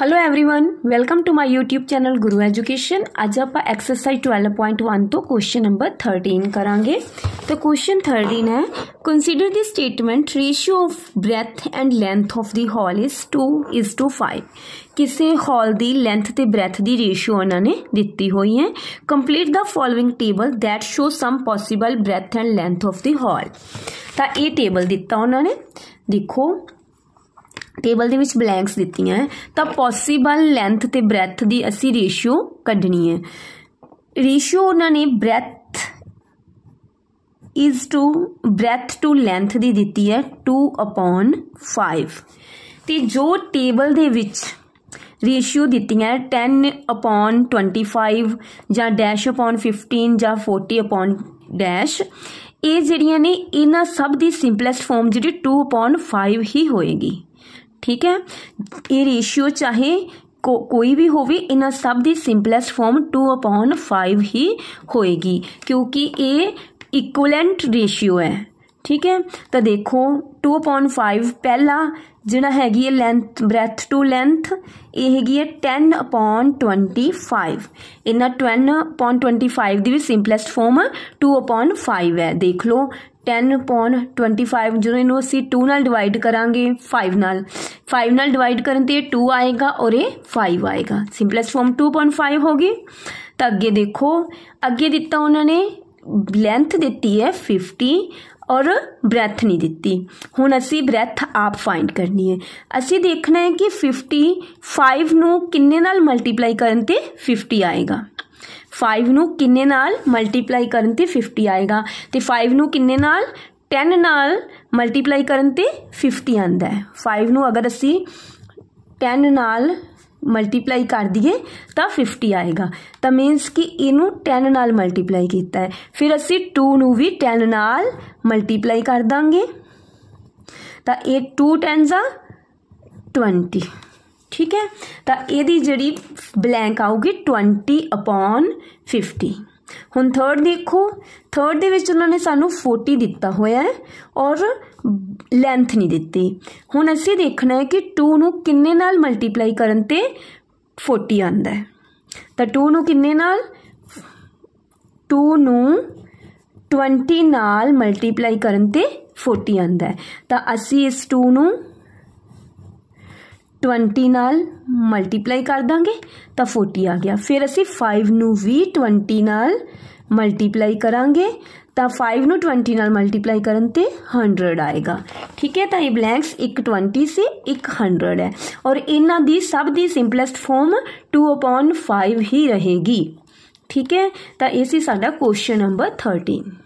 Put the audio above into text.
hello everyone welcome to my YouTube channel Guru education आज आप exercise twelve point one तो question number thirteen करा तो क्वेश्चन थर्टीन है consider the statement ratio of breadth and length of the hall is two is to five किसी hall की length तो breadth की रेशियो उन्होंने दिती हुई है complete the following table that show some possible breadth and length of the hall तो यह टेबल दिता उन्होंने देखो ਟੇਬਲ ਦੇ ਵਿੱਚ ਬਲੈਂਕਸ ਦਿੱਤੀਆਂ ਹੈ ਤਾਂ ਪੋਸੀਬਲ ਲੈਂਥ ਤੇ ਬ੍ਰੈਥ ਦੀ ਅਸੀਂ ਰੇਸ਼ੀਓ ਕੱਢਣੀ ਹੈ ਰੇਸ਼ੀਓ ਉਹਨਾਂ ਨੇ breadth is to breadth to length ਦੀ ਦਿੱਤੀ ਹੈ 2/5 ਤੇ ਜੋ ਟੇਬਲ ਦੇ ਵਿੱਚ ਰੇਸ਼ੀਓ ਦਿੱਤੀਆਂ 10 upon 25 ਜਾਂ ਡੈਸ਼ upon 15 ਜਾਂ 40 upon ਡੈਸ਼ ਇਹ ਜਿਹੜੀਆਂ ਨੇ ਇਹਨਾਂ ਸਭ ਦੀ ਸਿੰਪਲੈਸਟ ਫਾਰਮ ਜਿਹੜੀ 2 upon 5 ਹੀ ਹੋਏਗੀ ठीक है ये रेशियो चाहे को कोई भी हो भी इन सब दी simplest form two upon five ही होएगी क्योंकि ये इक्वलेंट रेशियो है ठीक है तो देखो टू अपॉन फाइव पहला जड़ा हैगी है लेंथ ब्रैथ टू लेंथ ये हैगी है टेन अपॉन ट्वेंटी फाइव इन्हें टेन अपॉन ट्वेंटी फाइव की भी simplest form two upon five है देख लो टेन अपॉन ट्वेंटी फाइव जो इन असी टू न डिवाइड करा फाइव न फाइव न डिवाइड कर टू आएगा और ये फाइव आएगा simplest form two point five होगी तो अगे देखो अगे दिता उन्होंने लेंथ दिती है फिफ्टी और ब्रैथ नहीं दिती हूँ असी ब्रैथ आप फाइंड करनी है असी देखना है कि फिफ्टी फाइव न किन्ने मल्टीप्लाई करते फिफ्टी आएगा फाइव न किन्ने मल्टीप्लाई कर फिफ्टी आएगा तो फाइव न कि टेन न मल्टीप्लाई कर फिफ्टी आंदा है फाइव न अगर असी टेन न मल्टीप्लाई कर दीए तो फिफ्टी आएगा तो मीनस कि इनू टेन नाल मल्टीप्लाई किया फिर असी टू न भी टेन न मल्टीप्लाई कर देंगे तो ये टू टेनजा ट्वेंटी ਠੀਕ ਹੈ ਤਾਂ ਇਹਦੀ ਜਿਹੜੀ ਬਲੈਂਕ ਆਊਗੀ 20 ਅਪਨ 50 ਹੁਣ ਥਰਡ ਦੇਖੋ ਥਰਡ ਦੇ ਵਿੱਚ ਉਹਨਾਂ ਨੇ ਸਾਨੂੰ 40 ਦਿੱਤਾ ਹੋਇਆ ਹੈ ਔਰ ਲੈਂਥ ਨਹੀਂ ਦਿੱਤੀ ਹੁਣ ਅਸੀਂ ਦੇਖਣਾ ਹੈ ਕਿ 2 ਨੂੰ ਕਿੰਨੇ ਨਾਲ ਮਲਟੀਪਲਾਈ ਕਰਨ ਤੇ 40 ਆਂਦਾ ਹੈ ਤਾਂ 2 ਨੂੰ ਕਿੰਨੇ ਨਾਲ 2 ਨੂੰ 20 ਨਾਲ ਮਲਟੀਪਲਾਈ ਕਰਨ ਤੇ 40 ਆਂਦਾ ਹੈ ਤਾਂ ਅਸੀਂ ਇਸ 2 ਨੂੰ ट्वेंटी मल्टीप्लाई कर देंगे तो फोर्टी आ गया फिर असी फाइव नी ट्वेंटी मल्टीप्लाई करा तो फाइव न ट्वेंटी मल्टीप्लाई कर हंडर्ड आएगा ठीक है तो यह ब्लैंक्स एक ट्वेंटी से एक हंड्रड है और इन्हों सब की simplest form two upon five ही रहेगी ठीक है तो यह सी क्वेश्चन नंबर थर्टीन